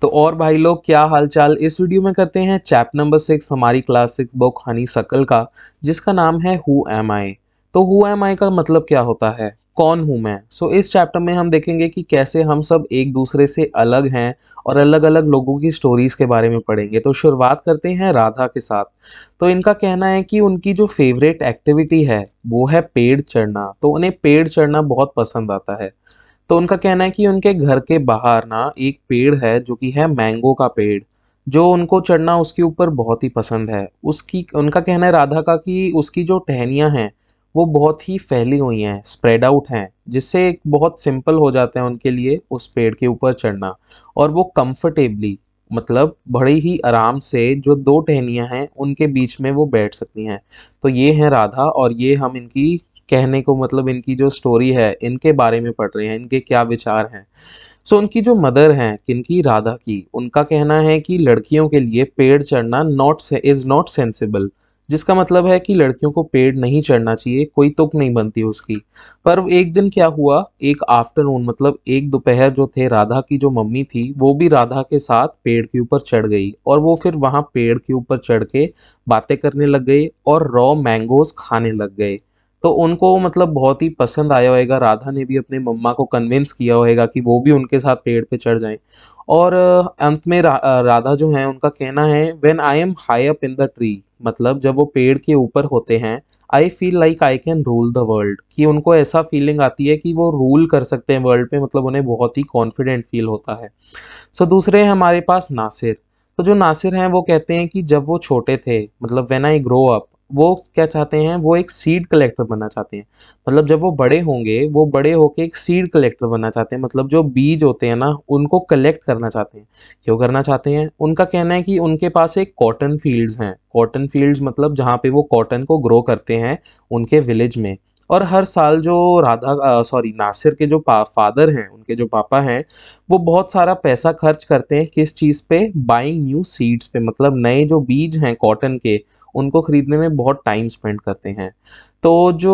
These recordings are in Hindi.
तो और भाई लोग क्या हालचाल इस वीडियो में करते हैं चैप्टर नंबर सिक्स हमारी class six book honeysuckle का जिसका नाम है हु एम आई तो हु एम आई का मतलब क्या होता है कौन हूँ मैं सो so, इस चैप्टर में हम देखेंगे कि कैसे हम सब एक दूसरे से अलग हैं और अलग अलग लोगों की स्टोरीज़ के बारे में पढ़ेंगे तो शुरुआत करते हैं राधा के साथ तो इनका कहना है कि उनकी जो फेवरेट एक्टिविटी है वो है पेड़ चढ़ना तो उन्हें पेड़ चढ़ना बहुत पसंद आता है तो उनका कहना है कि उनके घर के बाहर ना एक पेड़ है जो कि है मैंगो का पेड़ जो उनको चढ़ना उसके ऊपर बहुत ही पसंद है उसकी उनका कहना है राधा का कि उसकी जो टहनियाँ हैं वो बहुत ही फैली हुई हैं स्प्रेड आउट हैं जिससे एक बहुत सिंपल हो जाते हैं उनके लिए उस पेड़ के ऊपर चढ़ना और वो कंफर्टेबली मतलब बड़े ही आराम से जो दो टहनियाँ हैं उनके बीच में वो बैठ सकती हैं तो ये हैं राधा और ये हम इनकी कहने को मतलब इनकी जो स्टोरी है इनके बारे में पढ़ रहे हैं इनके क्या विचार हैं सो so, उनकी जो मदर हैं किनकी राधा की उनका कहना है कि लड़कियों के लिए पेड़ चढ़ना नॉट इज़ नॉट सेंसिबल जिसका मतलब है कि लड़कियों को पेड़ नहीं चढ़ना चाहिए कोई तुक नहीं बनती उसकी पर एक दिन क्या हुआ एक आफ्टरनून मतलब एक दोपहर जो थे राधा की जो मम्मी थी वो भी राधा के साथ पेड़ के ऊपर चढ़ गई और वो फिर वहाँ पेड़ के ऊपर चढ़ के बातें करने लग गई और रॉ मैंगोज खाने लग गए तो उनको मतलब बहुत ही पसंद आया होएगा राधा ने भी अपने मम्मा को कन्विंस किया होएगा कि वो भी उनके साथ पेड़ पे चढ़ जाएं और अंत में रा, राधा जो है उनका कहना है when I am high up in the tree मतलब जब वो पेड़ के ऊपर होते हैं I feel like I can rule the world कि उनको ऐसा फीलिंग आती है कि वो रूल कर सकते हैं वर्ल्ड पे मतलब उन्हें बहुत ही कॉन्फिडेंट फील होता है सो so, दूसरे हैं हमारे पास नासिर तो जो नासिर हैं वो कहते हैं कि जब वो छोटे थे मतलब वेन आई ग्रो अप वो क्या चाहते हैं वो एक सीड कलेक्टर बनना चाहते हैं मतलब जब वो बड़े होंगे वो बड़े होके एक सीड कलेक्टर बनना चाहते हैं मतलब जो बीज होते हैं ना उनको कलेक्ट करना चाहते हैं क्यों करना चाहते हैं उनका कहना है कि उनके पास एक कॉटन फील्ड्स हैं कॉटन फील्ड्स मतलब जहाँ पे वो कॉटन को ग्रो करते हैं उनके विलेज में और हर साल जो राधा सॉरी नासिर के जो फादर हैं उनके जो पापा हैं वो बहुत सारा पैसा खर्च करते हैं किस चीज़ पे बाइंग न्यू सीड्स पे मतलब नए जो बीज हैं कॉटन के उनको ख़रीदने में बहुत टाइम स्पेंड करते हैं तो जो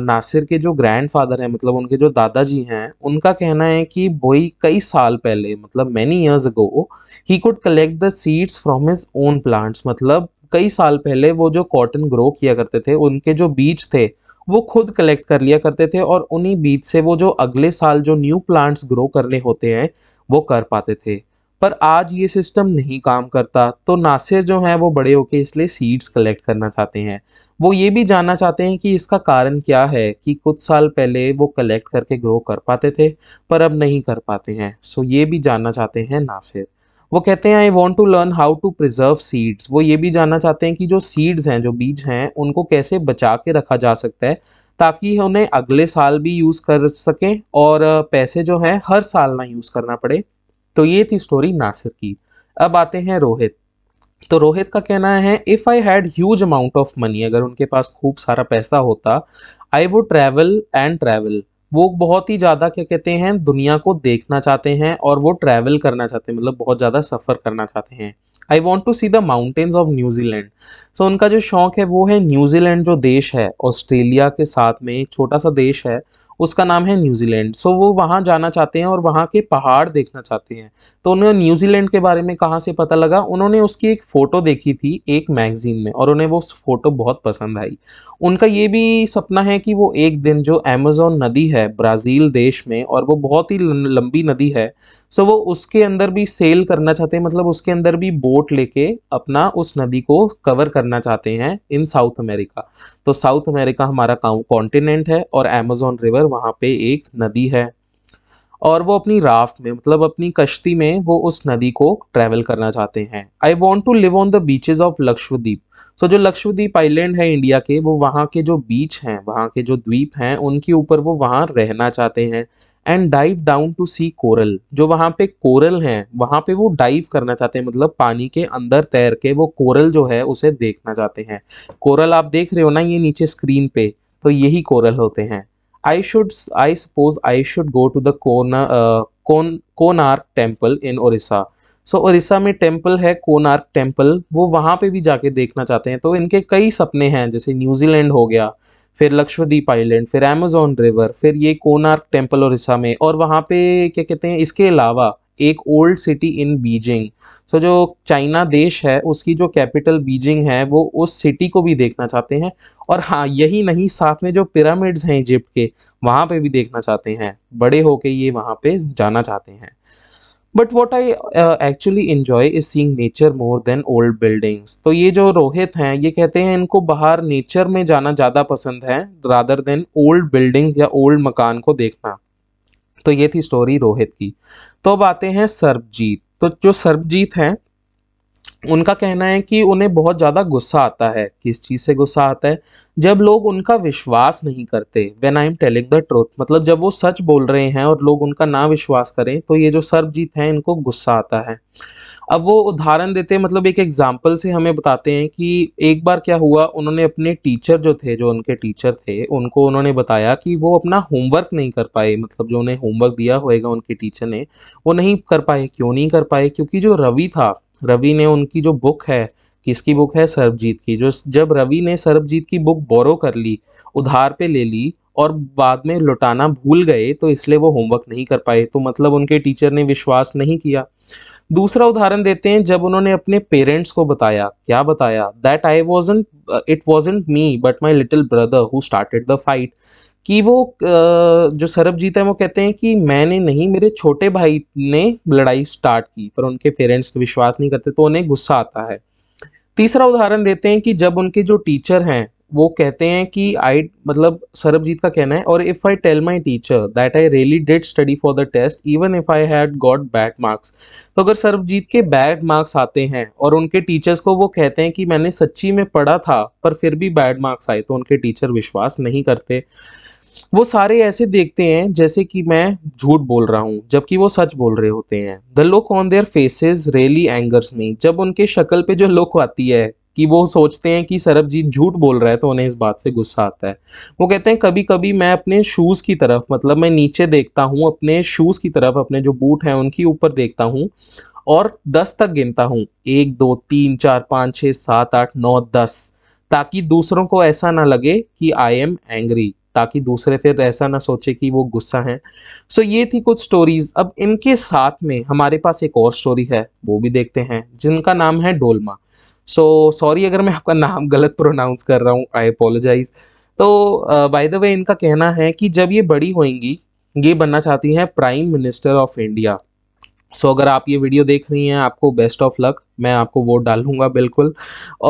नासिर के जो ग्रैंडफादर हैं मतलब उनके जो दादाजी हैं उनका कहना है कि बोई कई साल पहले मतलब many years ago he could collect the seeds from his own plants मतलब कई साल पहले वो जो कॉटन ग्रो किया करते थे उनके जो बीज थे वो खुद कलेक्ट कर लिया करते थे और उन्हीं बीज से वो जो अगले साल जो न्यू प्लांट्स ग्रो करने होते हैं वो कर पाते थे पर आज ये सिस्टम नहीं काम करता तो नासिर जो हैं वो बड़े होके इसलिए सीड्स कलेक्ट करना चाहते हैं वो ये भी जानना चाहते हैं कि इसका कारण क्या है कि कुछ साल पहले वो कलेक्ट करके ग्रो कर पाते थे पर अब नहीं कर पाते हैं सो ये भी जानना चाहते हैं नासिर वो कहते हैं I want to learn how to preserve seeds वो ये भी जानना चाहते हैं कि जो सीड्स हैं जो बीज हैं उनको कैसे बचा के रखा जा सकता है ताकि उन्हें अगले साल भी यूज़ कर सकें और पैसे जो हैं हर साल ना यूज़ करना पड़े तो ये थी स्टोरी नासिर की अब आते हैं रोहित तो रोहित का कहना है if I had huge amount of money अगर उनके पास खूब सारा पैसा होता आई वो ट्रैवल एंड ट्रैवल वो बहुत ही ज़्यादा क्या कहते हैं दुनिया को देखना चाहते हैं और वो ट्रैवल करना चाहते हैं मतलब बहुत ज़्यादा सफ़र करना चाहते हैं I want to see the mountains of New Zealand so उनका जो शौक है वो है न्यूजीलैंड जो देश है ऑस्ट्रेलिया के साथ में छोटा सा देश है उसका नाम है न्यूजीलैंड सो वो वहाँ जाना चाहते हैं और वहाँ के पहाड़ देखना चाहते हैं तो उन्हें न्यूजीलैंड के बारे में कहाँ से पता लगा उन्होंने उसकी एक फ़ोटो देखी थी एक मैगज़ीन में और उन्हें वो फ़ोटो बहुत पसंद आई उनका ये भी सपना है कि वो एक दिन जो अमेज़ोन नदी है ब्राज़ील देश में और वो बहुत ही लंबी नदी है सो वो उसके अंदर भी सेल करना चाहते हैं मतलब उसके अंदर भी बोट लेके अपना उस नदी को कवर करना चाहते हैं इन साउथ अमेरिका तो साउथ अमेरिका हमारा कॉन्टिनेंट है और अमेज़ोन रिवर वहाँ पे एक नदी है और वो अपनी राफ्ट में मतलब अपनी कश्ती में वो उस नदी को ट्रैवल करना चाहते हैं I want to live on the beaches of Lakshadweep so जो लक्षद्वीप आइलैंड है इंडिया के वो वहाँ के जो बीच हैं वहाँ के जो द्वीप हैं उनके ऊपर वो वहाँ रहना चाहते हैं and dive down to see coral जो वहाँ पे कोरल हैं वहाँ पे वो डाइव करना चाहते हैं मतलब पानी के अंदर तैर के वो कोरल जो है उसे देखना चाहते हैं कोरल आप देख रहे हो ना ये नीचे स्क्रीन पे तो यही कोरल होते हैं I should I suppose I should go to the Kona uh, Kon, Konark temple in Orissa. So so, Orissa में टेम्पल है कोनार्क टेम्पल वो वहाँ पे भी जाके देखना चाहते हैं तो इनके कई सपने हैं जैसे न्यूजीलैंड हो गया फिर लक्षद्वीप आइलैंड फिर एमेजोन रिवर फिर ये कोनार्क टेम्पल ओरिसा में और वहाँ पे क्या कहते हैं इसके अलावा एक old city in Beijing so जो चाइना देश है उसकी जो कैपिटल बीजिंग है वो उस सिटी को भी देखना चाहते हैं और हाँ यही नहीं साथ में जो पिरामिड्स हैं इजिप्ट के वहाँ पे भी देखना चाहते हैं बड़े होके ये वहाँ पे जाना चाहते हैं but what I actually enjoy is seeing nature more than old buildings तो ये जो रोहित हैं ये कहते हैं इनको बाहर नेचर में जाना ज़्यादा पसंद है रादर देन ओल्ड बिल्डिंग या ओल्ड मकान को देखना तो ये थी स्टोरी रोहित की तो अब आते हैं सर्बजीत तो जो सर्बजीत हैं उनका कहना है कि उन्हें बहुत ज़्यादा गुस्सा आता है किस चीज़ से गुस्सा आता है जब लोग उनका विश्वास नहीं करते when I am telling the truth मतलब जब वो सच बोल रहे हैं और लोग उनका ना विश्वास करें तो ये जो सर्वजीत हैं इनको गुस्सा आता है अब वो उदाहरण देते हैं मतलब एक एग्जाम्पल से हमें बताते हैं कि एक बार क्या हुआ उन्होंने अपने टीचर जो थे जो उनके टीचर थे उनको उन्होंने बताया कि वो अपना होमवर्क नहीं कर पाए मतलब जो उन्हें होमवर्क दिया होएगा उनके टीचर ने वो नहीं कर पाए क्यों नहीं कर पाए क्योंकि जो रवि था रवि ने उनकी जो बुक है किसकी बुक है सरबजीत की जो जब रवि ने सरबजीत की बुक बोरो कर ली उधार पे ले ली और बाद में लुटाना भूल गए तो इसलिए वो होमवर्क नहीं कर पाए तो मतलब उनके टीचर ने विश्वास नहीं किया दूसरा उदाहरण देते हैं जब उन्होंने अपने पेरेंट्स को बताया क्या बताया that I wasn't it wasn't me but my little brother who started the fight कि वो uh, जो सरबजीत है वो कहते हैं कि मैंने नहीं मेरे छोटे भाई ने लड़ाई स्टार्ट की पर उनके पेरेंट्स विश्वास नहीं करते तो उन्हें गुस्सा आता है तीसरा उदाहरण देते हैं कि जब उनके जो टीचर हैं वो कहते हैं कि आई मतलब सरबजीत का कहना है और if I tell my teacher that I really did study for the test even if I had got bad marks तो अगर सरबजीत के बैड मार्क्स आते हैं और उनके टीचर्स को वो कहते हैं कि मैंने सच्ची में पढ़ा था पर फिर भी बैड मार्क्स आए तो उनके टीचर विश्वास नहीं करते वो सारे ऐसे देखते हैं जैसे कि मैं झूठ बोल रहा हूँ जबकि वो सच बोल रहे होते हैं the look on their faces really angers में जब उनके शक्ल पे जो लुक आती है कि वो सोचते हैं कि सरबजीत झूठ बोल रहा है तो उन्हें इस बात से गुस्सा आता है वो कहते हैं कभी कभी मैं अपने शूज़ की तरफ मतलब मैं नीचे देखता हूँ अपने शूज़ की तरफ अपने जो बूट हैं उनकी ऊपर देखता हूँ और दस तक गिनता हूँ एक दो तीन चार पाँच छः सात आठ नौ दस ताकि दूसरों को ऐसा ना लगे कि आई एम एंग्री ताकि दूसरे फिर ऐसा ना सोचे कि वो गुस्सा हैं सो so, ये थी कुछ स्टोरीज़ अब इनके साथ में हमारे पास एक और स्टोरी है वो भी देखते हैं जिनका नाम है डोलमा सो so, सॉरी अगर मैं आपका नाम गलत प्रोनाउंस कर रहा हूँ आई अपोलोजाइज तो बाय द वे इनका कहना है कि जब ये बड़ी होएंगी ये बनना चाहती हैं prime minister of India so so, अगर आप ये वीडियो देख रही हैं आपको बेस्ट ऑफ लक मैं आपको वोट डालूंगा बिल्कुल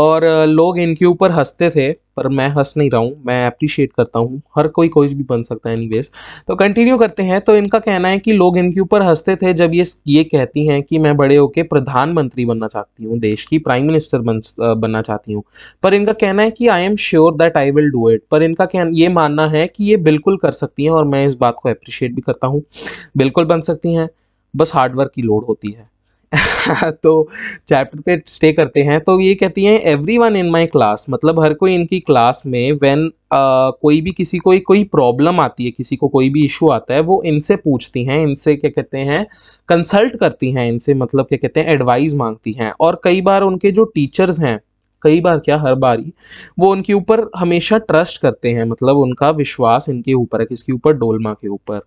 और लोग इनके ऊपर हंसते थे पर मैं हंस नहीं रहा हूँ मैं अप्रिशिएट करता हूँ हर कोई कोई भी बन सकता है एनीवेज तो कंटिन्यू करते हैं तो इनका कहना है कि लोग इनके ऊपर हंसते थे जब ये ये कहती हैं कि मैं बड़े होके प्रधानमंत्री बनना चाहती हूँ देश की प्राइम मिनिस्टर बन बनना चाहती हूँ पर इनका कहना है कि I am sure that I will do it पर इनका कह ये मानना है कि ये बिल्कुल कर सकती हैं और मैं इस बात को अप्रिशिएट भी करता हूँ बिल्कुल बन सकती हैं बस हार्डवर्क की लोड होती है तो चैप्टर पे स्टे करते हैं तो ये कहती हैं everyone in my class मतलब हर कोई इनकी क्लास में वैन कोई भी किसी को कोई प्रॉब्लम आती है किसी को कोई भी इशू आता है वो इनसे पूछती हैं इनसे क्या कहते हैं कंसल्ट करती हैं इनसे मतलब क्या कहते हैं एडवाइस मांगती हैं और कई बार उनके जो टीचर्स हैं कई बार क्या हर बारी वो उनके ऊपर हमेशा ट्रस्ट करते हैं मतलब उनका विश्वास इनके ऊपर है किसके ऊपर डोलमा के ऊपर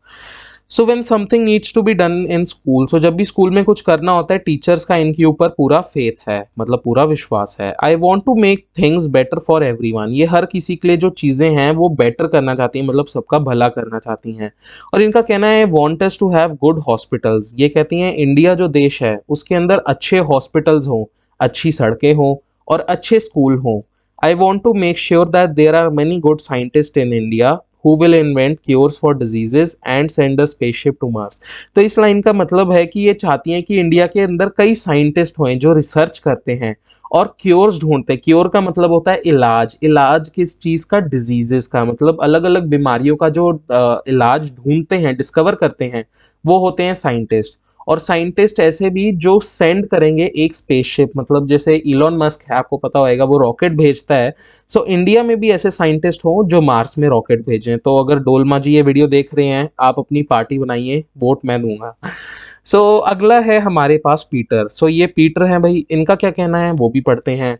so when something needs to be done in school so जब भी स्कूल में कुछ करना होता है टीचर्स का इनके ऊपर पूरा फेथ है मतलब पूरा विश्वास है I want to make things better for everyone ये हर किसी के लिए जो चीज़ें हैं वो बेटर करना चाहती हैं मतलब सबका भला करना चाहती हैं और इनका कहना है wants to have good hospitals ये कहती हैं इंडिया जो देश है उसके अंदर अच्छे हॉस्पिटल्स हों अच्छी सड़कें हों और अच्छे स्कूल हों I want to make sure that there are many good scientist in India who will invent cures for diseases and send a spaceship to Mars तो इस लाइन का मतलब है कि ये चाहती हैं कि इंडिया के अंदर कई साइंटिस्ट हों जो रिसर्च करते हैं और क्योर्स ढूंढते हैं क्योर का मतलब होता है इलाज इलाज किस चीज़ का डिजीजेस का मतलब अलग अलग बीमारियों का जो इलाज ढूंढते हैं डिस्कवर करते हैं वो होते हैं साइंटिस्ट और साइंटिस्ट ऐसे भी जो सेंड करेंगे एक स्पेसशिप मतलब जैसे इलॉन मस्क है आपको पता होगा वो रॉकेट भेजता है सो so, इंडिया में भी ऐसे साइंटिस्ट हों जो मार्स में रॉकेट भेजें तो अगर डोलमा जी ये वीडियो देख रहे हैं आप अपनी पार्टी बनाइए वोट मैं दूंगा सो so, अगला है हमारे पास पीटर सो so, ये पीटर हैं भाई इनका क्या कहना है वो भी पढ़ते हैं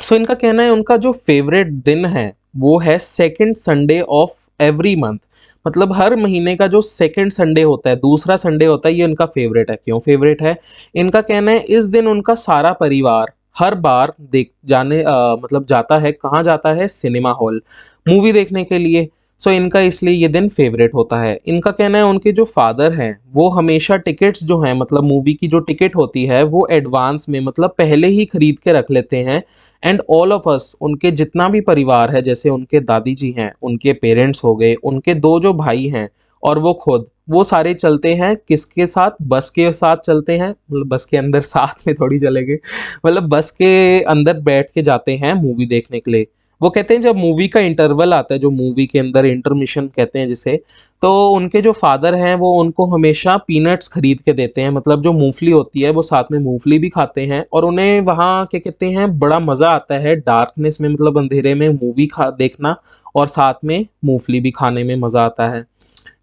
सो so, इनका कहना है उनका जो फेवरेट दिन है वो है second Sunday of every month मतलब हर महीने का जो सेकंड संडे होता है दूसरा संडे होता है ये उनका फेवरेट है क्यों फेवरेट है इनका कहना है इस दिन उनका सारा परिवार हर बार देख जाने आ, मतलब जाता है कहाँ जाता है सिनेमा हॉल मूवी देखने के लिए सो इनका इसलिए ये दिन फेवरेट होता है इनका कहना है उनके जो फादर हैं वो हमेशा टिकट्स जो हैं मतलब मूवी की जो टिकट होती है वो एडवांस में मतलब पहले ही खरीद के रख लेते हैं एंड ऑल ऑफ अस उनके जितना भी परिवार है जैसे उनके दादी जी हैं उनके पेरेंट्स हो गए उनके दो जो भाई हैं और वो खुद वो सारे चलते हैं किसके साथ बस के साथ चलते हैं मतलब बस के अंदर साथ में थोड़ी चलेंगे मतलब बस के अंदर बैठ के जाते हैं मूवी देखने के लिए वो कहते हैं जब मूवी का इंटरवल आता है जो मूवी के अंदर इंटरमिशन कहते हैं जिसे तो उनके जो फादर हैं वो उनको हमेशा पीनट्स खरीद के देते हैं मतलब जो मूंगफली होती है वो साथ में मूंगफली भी खाते हैं और उन्हें वहाँ क्या कहते हैं बड़ा मज़ा आता है डार्कनेस में मतलब अंधेरे में मूवी खा देखना और साथ में मूंगफली भी खाने में मज़ा आता है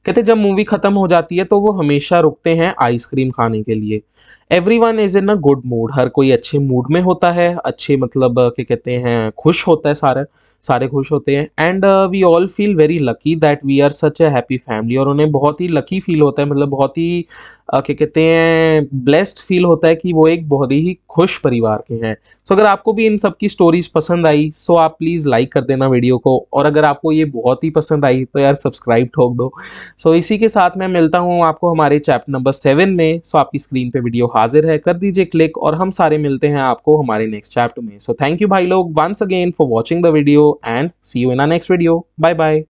कहते जब मूवी ख़त्म हो जाती है तो वो हमेशा रुकते हैं आइसक्रीम खाने के लिए everyone is in a good mood हर कोई अच्छे मूड में होता है अच्छे मतलब के कहते हैं खुश होता है सारा सारे खुश होते हैं and we all feel very lucky that we are such a happy family और उन्हें बहुत ही लकी फील होता है मतलब बहुत ही uh, क्या कहते हैं ब्लेस्ड फील होता है कि वो एक बहुत ही खुश परिवार के हैं सो so, अगर आपको भी इन सब की स्टोरीज पसंद आई सो आप प्लीज़ लाइक कर देना वीडियो को और अगर आपको ये बहुत ही पसंद आई तो यार सब्सक्राइब ठोक दो सो so, इसी के साथ मैं मिलता हूँ आपको हमारे चैप्टर नंबर सेवन में सो so, आपकी स्क्रीन पर वीडियो हाजिर है कर दीजिए क्लिक और हम सारे मिलते हैं आपको हमारे नेक्स्ट चैप्टर में सो थैंक यू भाई लोग once again for watching the video and see you in our next video. Bye bye.